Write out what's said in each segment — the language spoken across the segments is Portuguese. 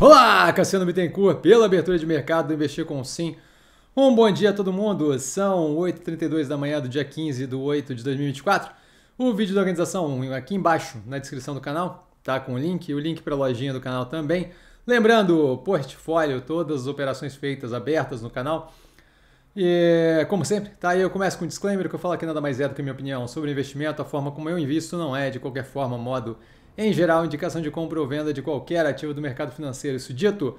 Olá, Cassiano Bittencourt, pela abertura de mercado do Investir com Sim. Um bom dia a todo mundo. São 8h32 da manhã do dia 15 de 8 de 2024. O vídeo da organização aqui embaixo na descrição do canal tá com o link, o link para a lojinha do canal também. Lembrando, portfólio, todas as operações feitas abertas no canal. E, como sempre, tá? eu começo com um disclaimer que eu falo que nada mais é do que minha opinião sobre investimento, a forma como eu invisto não é, de qualquer forma, modo, em geral, indicação de compra ou venda de qualquer ativo do mercado financeiro. Isso dito,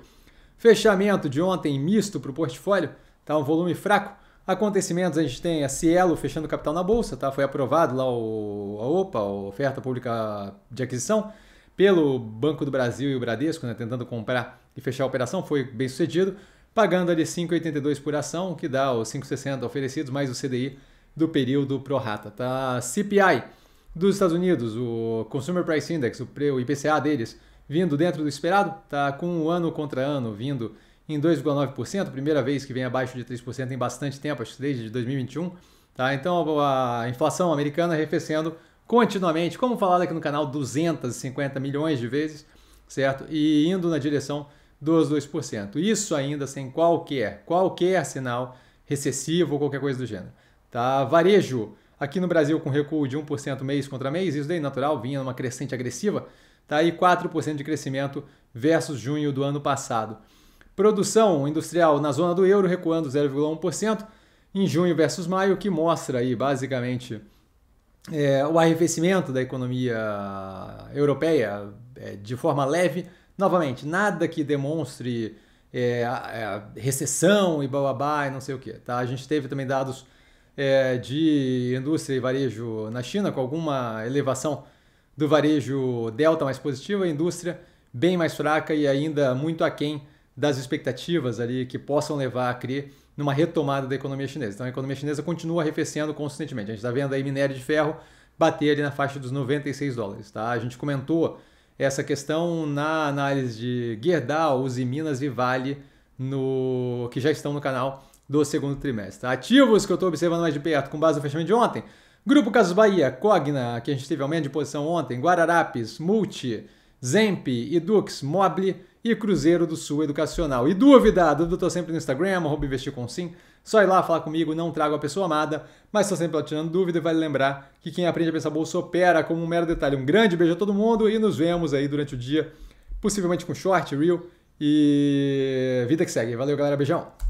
fechamento de ontem misto para o portfólio, tá? Um volume fraco. Acontecimentos, a gente tem a Cielo fechando capital na bolsa, tá? Foi aprovado lá o, a OPA, a oferta pública de aquisição, pelo Banco do Brasil e o Bradesco, né? Tentando comprar e fechar a operação, foi bem sucedido pagando ali 5,82 por ação, que dá os 5,60 oferecidos, mais o CDI do período pro rata. Tá? CPI dos Estados Unidos, o Consumer Price Index, o IPCA deles, vindo dentro do esperado, tá com ano contra ano vindo em 2,9%, primeira vez que vem abaixo de 3% em bastante tempo, acho que desde 2021. Tá? Então a inflação americana arrefecendo continuamente, como falado aqui no canal 250 milhões de vezes, certo? E indo na direção dos 2%. Isso ainda sem qualquer, qualquer sinal recessivo ou qualquer coisa do gênero. Tá? Varejo, aqui no Brasil com recuo de 1% mês contra mês, isso daí é natural, vinha numa crescente agressiva, tá E 4% de crescimento versus junho do ano passado. Produção industrial na zona do euro recuando 0,1% em junho versus maio, que mostra aí basicamente é, o arrefecimento da economia europeia é, de forma leve, Novamente, nada que demonstre é, é recessão e bababá e não sei o que. Tá? A gente teve também dados é, de indústria e varejo na China, com alguma elevação do varejo delta mais positiva, indústria bem mais fraca e ainda muito aquém das expectativas ali que possam levar a crer numa retomada da economia chinesa. Então a economia chinesa continua arrefecendo consistentemente. A gente está vendo aí minério de ferro bater ali na faixa dos 96 dólares. Tá? A gente comentou essa questão na análise de Gerdau, Uzi Minas e Vale, no, que já estão no canal do segundo trimestre. Ativos que eu estou observando mais de perto com base no fechamento de ontem. Grupo Casos Bahia, Cogna, que a gente teve aumento de posição ontem, Guararapes, Multi, Zemp, Edux, Mobile, e Cruzeiro do Sul Educacional. E dúvida, dúvida tô sempre no Instagram, arroba investir com sim. Só ir lá falar comigo, não trago a pessoa amada, mas estou sempre tirando dúvida e vale lembrar que quem aprende a pensar bolsa opera como um mero detalhe. Um grande beijo a todo mundo e nos vemos aí durante o dia, possivelmente com short, real e vida que segue. Valeu, galera, beijão!